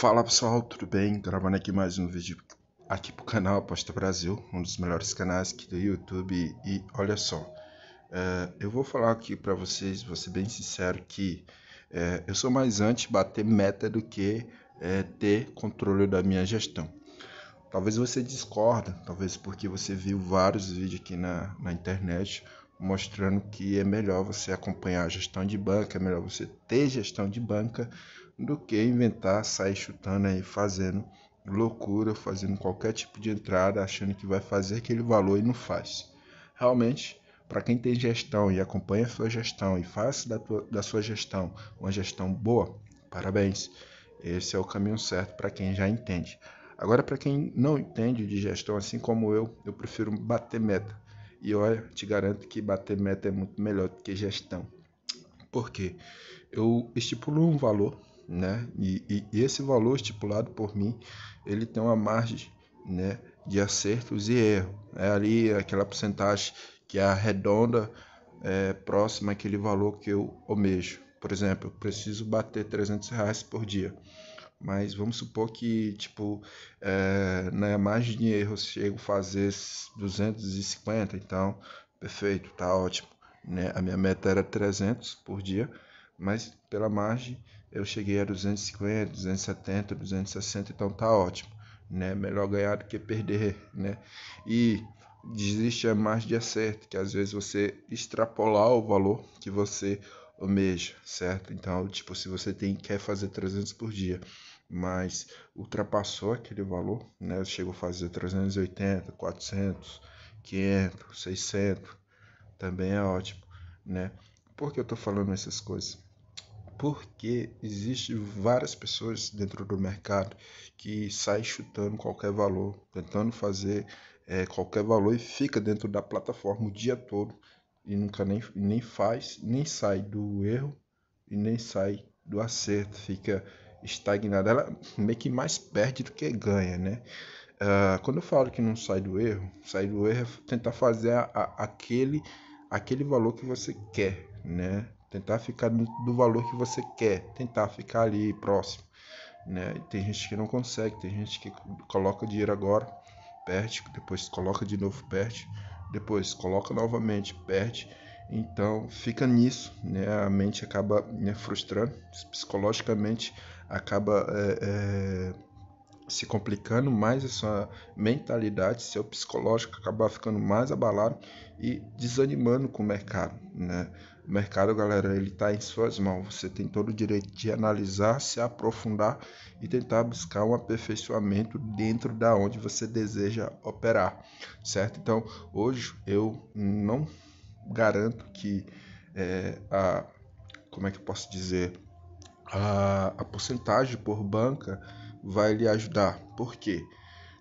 Fala pessoal, tudo bem? Gravando aqui mais um vídeo aqui pro canal Aposta Brasil, um dos melhores canais aqui do YouTube e olha só, é, eu vou falar aqui para vocês, vou ser bem sincero que é, eu sou mais antes bater meta do que é, ter controle da minha gestão. Talvez você discorda, talvez porque você viu vários vídeos aqui na, na internet mostrando que é melhor você acompanhar a gestão de banca, é melhor você ter gestão de banca do que inventar, sair chutando aí, fazendo loucura, fazendo qualquer tipo de entrada, achando que vai fazer aquele valor e não faz. Realmente, para quem tem gestão e acompanha a sua gestão e faz da, tua, da sua gestão uma gestão boa, parabéns. Esse é o caminho certo para quem já entende. Agora, para quem não entende de gestão, assim como eu, eu prefiro bater meta. E olha, te garanto que bater meta é muito melhor do que gestão. Por quê? Eu estipulo um valor né? E, e, e, esse valor estipulado por mim, ele tem uma margem, né, de acertos e erro. É ali aquela porcentagem que é arredonda é, próxima àquele valor que eu almejo. Por exemplo, eu preciso bater 300 reais por dia. Mas vamos supor que, tipo, é, na né, margem de erro eu chego a fazer 250, então, perfeito, tá ótimo. Né? A minha meta era 300 por dia, mas pela margem eu cheguei a 250, 270, 260, então tá ótimo, né? Melhor ganhar do que perder, né? E existe a margem de acerto, que às vezes você extrapolar o valor que você almeja, certo? Então, tipo, se você tem quer fazer 300 por dia, mas ultrapassou aquele valor, né? Chegou a fazer 380, 400, 500, 600, também é ótimo, né? Por que eu tô falando essas coisas? porque existe várias pessoas dentro do mercado que sai chutando qualquer valor, tentando fazer é, qualquer valor e fica dentro da plataforma o dia todo e nunca nem, nem faz, nem sai do erro e nem sai do acerto, fica estagnada. Ela meio que mais perde do que ganha, né? Uh, quando eu falo que não sai do erro, sai do erro é tentar fazer a, a, aquele, aquele valor que você quer, né? tentar ficar do valor que você quer, tentar ficar ali próximo. Né? Tem gente que não consegue, tem gente que coloca dinheiro agora, perde, depois coloca de novo, perde, depois coloca novamente, perde. Então fica nisso, né? a mente acaba né, frustrando, psicologicamente acaba é, é, se complicando mais essa mentalidade, seu psicológico acaba ficando mais abalado e desanimando com o mercado. Né? O mercado, galera, ele está em suas mãos. Você tem todo o direito de analisar, se aprofundar e tentar buscar um aperfeiçoamento dentro da onde você deseja operar, certo? Então, hoje eu não garanto que é, a como é que eu posso dizer a, a porcentagem por banca vai lhe ajudar. Por quê?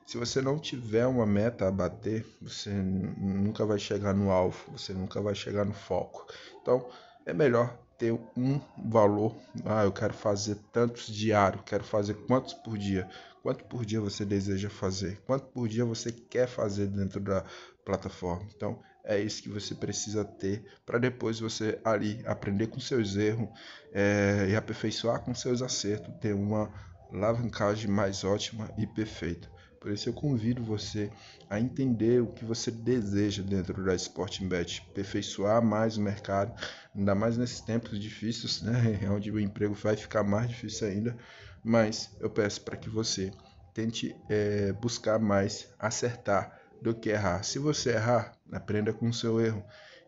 Se você não tiver uma meta a bater, você nunca vai chegar no alvo, você nunca vai chegar no foco. Então, é melhor ter um valor. Ah, eu quero fazer tantos diário, quero fazer quantos por dia. Quanto por dia você deseja fazer? Quanto por dia você quer fazer dentro da plataforma? Então, é isso que você precisa ter para depois você ali aprender com seus erros é, e aperfeiçoar com seus acertos, ter uma alavancagem mais ótima e perfeita. Por isso eu convido você a entender o que você deseja dentro da Sportingbet, aperfeiçoar mais o mercado, ainda mais nesses tempos difíceis, né, onde o emprego vai ficar mais difícil ainda, mas eu peço para que você tente é, buscar mais acertar do que errar. Se você errar, aprenda com o seu erro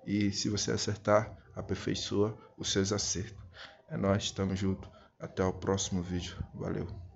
e se você acertar, aperfeiçoa os seus acertos. É nós, estamos juntos. Até o próximo vídeo. Valeu.